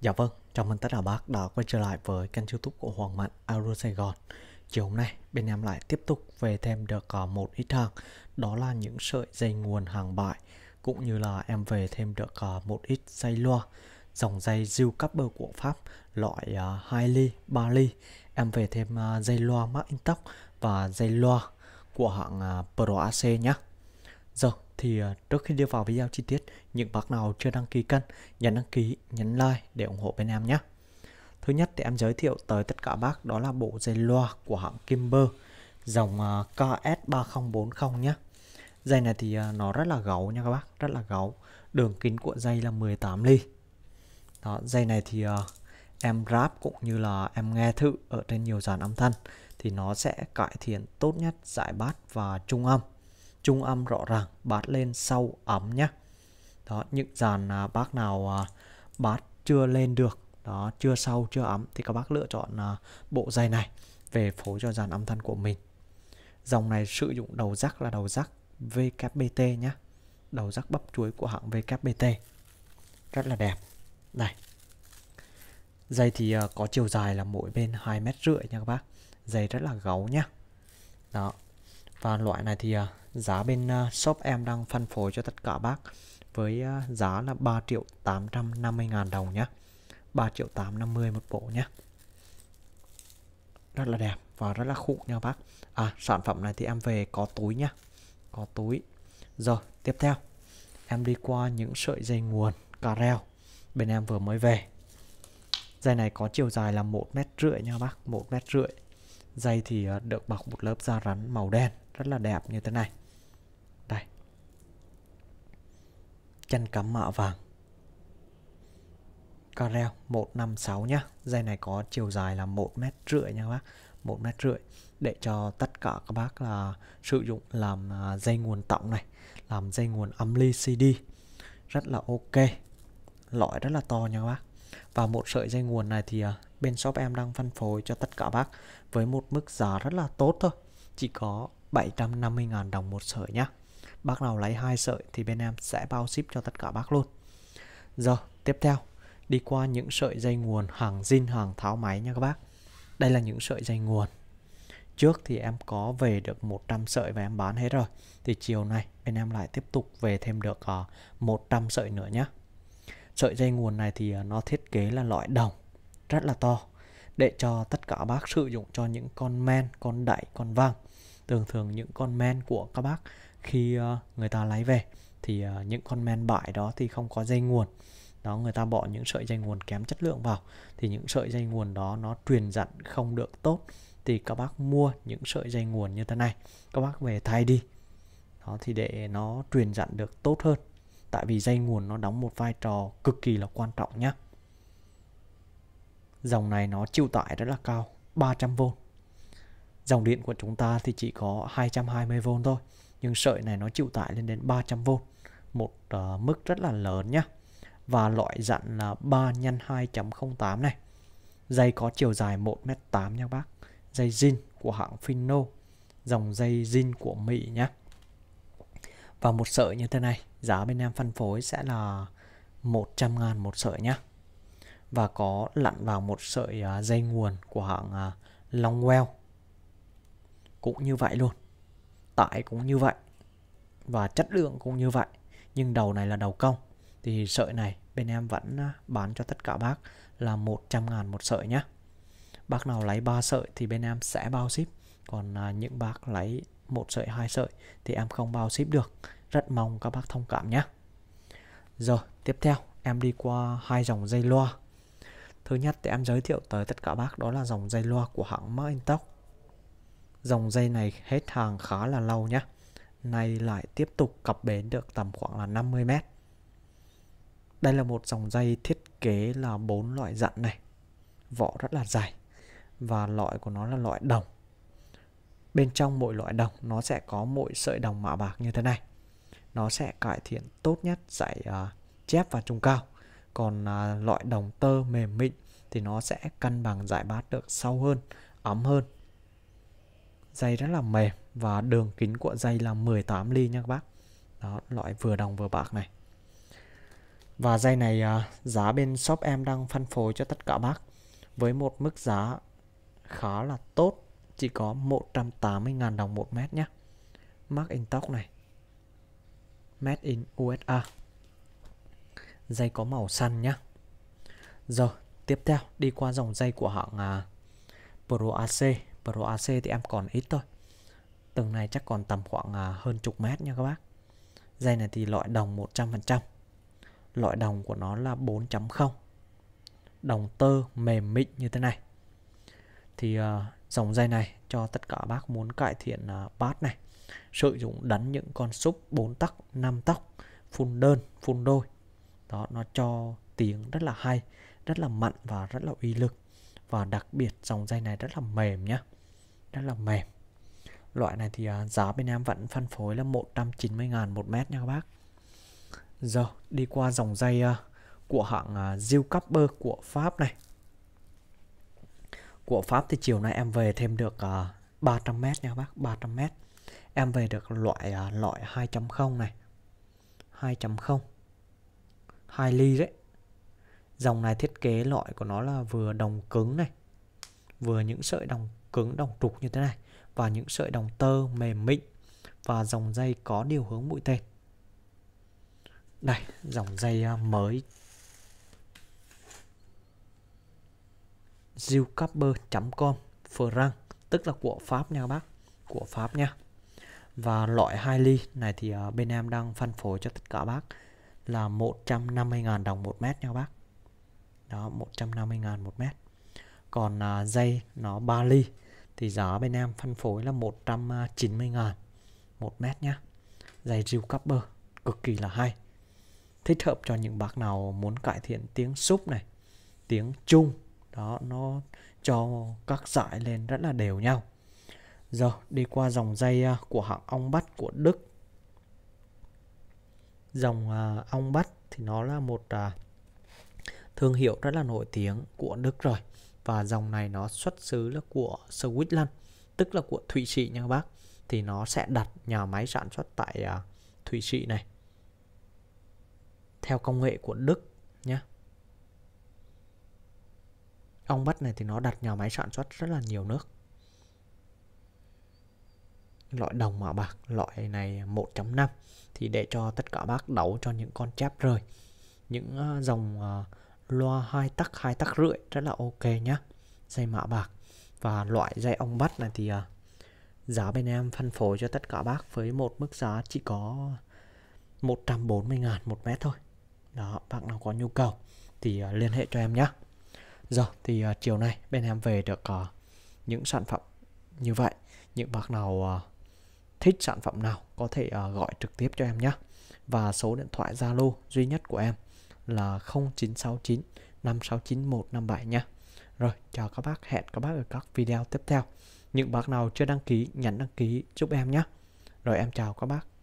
Dạ vâng, chào mừng tất cả bác đã quay trở lại với kênh youtube của Hoàng Mạnh Auro Sài Gòn Chiều hôm nay, bên em lại tiếp tục về thêm được à, một ít hàng Đó là những sợi dây nguồn hàng bại Cũng như là em về thêm được à, một ít dây loa Dòng dây Zill Copper của Pháp Loại 2 à, ly, 3 ly Em về thêm dây loa Mark Intox và dây loa của hãng Pro AC nhé Rồi, thì ờ, trước khi đưa vào video chi tiết, những bác nào chưa đăng ký kênh, nhấn đăng ký, nhấn like để ủng hộ bên em nhé. Thứ nhất thì em giới thiệu tới tất cả bác đó là bộ dây loa của hãng Kimber dòng ờ, KS3040 nhé. Dây này thì ờ, nó rất là gấu nha các bác, rất là gấu. Đường kính của dây là 18 ly. Đó, dây này thì em ráp cũng như là em nghe thử ở trên nhiều dàn âm thanh thì nó sẽ cải thiện tốt nhất giải bass và trung âm trung âm rõ ràng bát lên sâu ấm nhé đó những dàn à, bác nào à, bát chưa lên được đó chưa sâu chưa ấm thì các bác lựa chọn à, bộ dây này về phối cho dàn âm thanh của mình dòng này sử dụng đầu rắc là đầu rắc VKBT nhé đầu rắc bắp chuối của hãng VKBT rất là đẹp này dây thì à, có chiều dài là mỗi bên hai mét rưỡi nha các bác dây rất là gấu nhá đó và loại này thì à, giá bên à, shop em đang phân phối cho tất cả bác với à, giá là 3 triệu 850 ngàn đồng nhé 3 triệu 850 một bộ nhé rất là đẹp và rất là khủng nha bác à sản phẩm này thì em về có túi nhá có túi rồi tiếp theo em đi qua những sợi dây nguồn cà reo bên em vừa mới về dây này có chiều dài là một mét rưỡi nha bác một mét rưỡi dây thì à, được bọc một lớp da rắn màu đen rất là đẹp như thế này chân cắm mạ vàng Carel 156 nhá dây này có chiều dài là 1 mét rưỡi nha các bác 1 mét rưỡi để cho tất cả các bác là sử dụng làm à, dây nguồn tổng này làm dây nguồn âm ly CD rất là ok lõi rất là to nha các bác và một sợi dây nguồn này thì à, bên shop em đang phân phối cho tất cả bác với một mức giá rất là tốt thôi chỉ có 750.000 đồng một sợi nhá bác nào lấy hai sợi thì bên em sẽ bao ship cho tất cả bác luôn giờ tiếp theo đi qua những sợi dây nguồn hàng zin hàng tháo máy nha các bác đây là những sợi dây nguồn trước thì em có về được 100 sợi và em bán hết rồi thì chiều này bên em lại tiếp tục về thêm được 100 à, sợi nữa nhé sợi dây nguồn này thì à, nó thiết kế là loại đồng rất là to để cho tất cả bác sử dụng cho những con men con đẩy con vang thường thường những con men của các bác khi uh, người ta lấy về thì uh, những con men bại đó thì không có dây nguồn đó người ta bỏ những sợi dây nguồn kém chất lượng vào thì những sợi dây nguồn đó nó truyền dặn không được tốt thì các bác mua những sợi dây nguồn như thế này các bác về thay đi đó thì để nó truyền dặn được tốt hơn tại vì dây nguồn nó đóng một vai trò cực kỳ là quan trọng nhé dòng này nó chịu tải rất là cao 300V dòng điện của chúng ta thì chỉ có 220V thôi nhưng sợi này nó chịu tải lên đến 300V một uh, mức rất là lớn nhá và loại dặn là 3 x 2.08 này dây có chiều dài 1m8 nha bác dây zin của hãng fino dòng dây zin của Mỹ nhá và một sợi như thế này giá bên em phân phối sẽ là 100 ngàn một sợi nhá và có lặn vào một sợi uh, dây nguồn của hãng uh, Longwell cũng như vậy luôn tải cũng như vậy và chất lượng cũng như vậy nhưng đầu này là đầu công thì sợi này bên em vẫn à, bán cho tất cả bác là 100 ngàn một sợi nhá, bác nào lấy 3 sợi thì bên em sẽ bao ship còn à, những bác lấy một sợi hai sợi thì em không bao ship được rất mong các bác thông cảm nhé rồi tiếp theo em đi qua hai dòng dây loa thứ nhất thì em giới thiệu tới tất cả bác đó là dòng dây loa của hãng Marintech dòng dây này hết hàng khá là lâu nhé nay lại tiếp tục cặp bến được tầm khoảng là 50 mét đây là một dòng dây thiết kế là bốn loại dặn này vỏ rất là dài và loại của nó là loại đồng bên trong mỗi loại đồng nó sẽ có mỗi sợi đồng mạ bạc như thế này nó sẽ cải thiện tốt nhất giải uh, à, chép và trung cao còn uh, à, loại đồng tơ mềm mịn thì nó sẽ cân bằng giải bát được sâu hơn ấm hơn dây rất là mềm và đường kính của dây là 18 ly nha các bác đó loại vừa đồng vừa bạc này và dây này à, giá bên shop em đang phân phối cho tất cả bác với một mức giá khá là tốt chỉ có 180.000 đồng một mét nhé Mark in tóc này Made in USA Dây có màu xanh nhá Rồi tiếp theo đi qua dòng dây của hãng à, Pro AC Pro AC thì em còn ít thôi Tầng này chắc còn tầm khoảng à, hơn chục mét nha các bác Dây này thì loại đồng 100% Loại đồng của nó là 4.0 Đồng tơ mềm mịn như thế này Thì à, dòng dây này cho tất cả bác muốn cải thiện uh, bát này Sử dụng đánh những con súp 4 tắc, 5 tóc Phun đơn, phun đôi Đó, nó cho tiếng rất là hay Rất là mặn và rất là uy lực Và đặc biệt dòng dây này rất là mềm nhé rất là mềm loại này thì à, giá bên em vẫn phân phối là 190.000 một mét nha các bác giờ đi qua dòng dây à, của hãng à, uh, Zil Copper của Pháp này của Pháp thì chiều nay em về thêm được uh, 300 mét nha các bác 300 mét em về được loại uh, loại 2.0 này 2.0 2 ly đấy dòng này thiết kế loại của nó là vừa đồng cứng này vừa những sợi đồng cứng đồng trục như thế này và những sợi đồng tơ mềm mịn và dòng dây có điều hướng mũi tên. Đây, dòng dây à, mới zoocaper.com franc tức là của Pháp nha các bác, của Pháp nha. Và loại 2 ly này thì à, bên em đang phân phối cho tất cả bác là 150.000 đồng một mét nha các bác. Đó, 150.000 một mét còn à, dây nó 3 ly thì giá bên em phân phối là 190 ngàn một mét nhá dây riêu copper cực kỳ là hay thích hợp cho những bác nào muốn cải thiện tiếng súp này tiếng chung đó nó cho các dải lên rất là đều nhau giờ đi qua dòng dây à, của hãng ong bắt của Đức dòng à, ong bắt thì nó là một à, thương hiệu rất là nổi tiếng của Đức rồi và dòng này nó xuất xứ là của Switzerland tức là của Thụy Sĩ nha các bác thì nó sẽ đặt nhà máy sản xuất tại uh, Thụy Sĩ này theo công nghệ của Đức nhé ong bắt này thì nó đặt nhà máy sản xuất rất là nhiều nước loại đồng mạ bạc loại này 1.5 thì để cho tất cả bác đấu cho những con chép rồi những à, dòng uh, loa hai tắc hai tắc rưỡi rất là ok nhá dây mạ bạc và loại dây ong bắt này thì uh, giá bên em phân phối cho tất cả bác với một mức giá chỉ có 140 ngàn một mét thôi đó bác nào có nhu cầu thì uh, liên hệ cho em nhé giờ thì uh, chiều nay bên em về được uh, những sản phẩm như vậy những bác nào uh, thích sản phẩm nào có thể uh, gọi trực tiếp cho em nhé và số điện thoại Zalo duy nhất của em là 0969 569 157 nha. Rồi, chào các bác, hẹn các bác ở các video tiếp theo. Những bác nào chưa đăng ký, nhấn đăng ký giúp em nhé. Rồi em chào các bác.